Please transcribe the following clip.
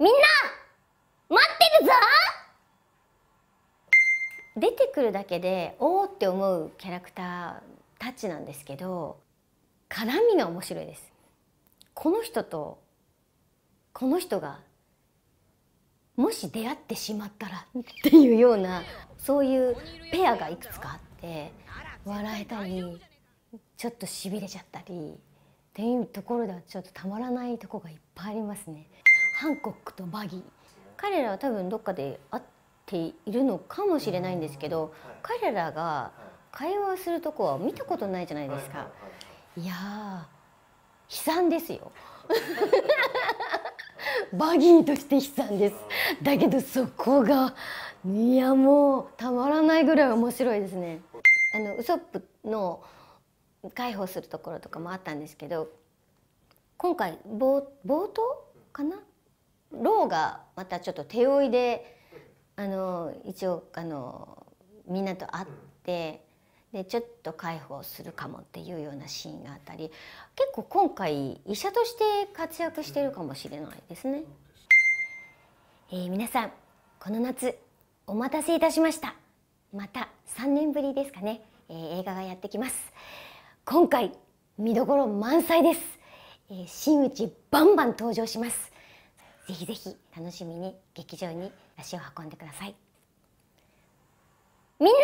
みんな待ってるぞ出てくるだけでおおって思うキャラクターたちなんですけど絡みが面白いですこの人とこの人がもし出会ってしまったらっていうようなそういうペアがいくつかあって笑えたりちょっとしびれちゃったりっていうところではちょっとたまらないとこがいっぱいありますね。ハンコックとバギー彼らは多分どっかで会っているのかもしれないんですけど、彼らが会話するとこは見たことないじゃないですか。いや悲惨ですよ バギーとして悲惨ですだけどそこがいやもうたまらないぐらい面白いですねあのウソップの介抱するところとかもあったんですけど今回冒冒頭かなろうがまたちょっと手負いであの一応あのみんなと会って。でちょっと解放するかもっていうようなシーンがあったり結構今回医者として活躍しているかもしれないですね、えー、皆さんこの夏お待たせいたしましたまた3年ぶりですかね、えー、映画がやってきます今回見どころ満載です、えー、新内バンバン登場しますぜひぜひ楽しみに劇場に足を運んでくださいみんな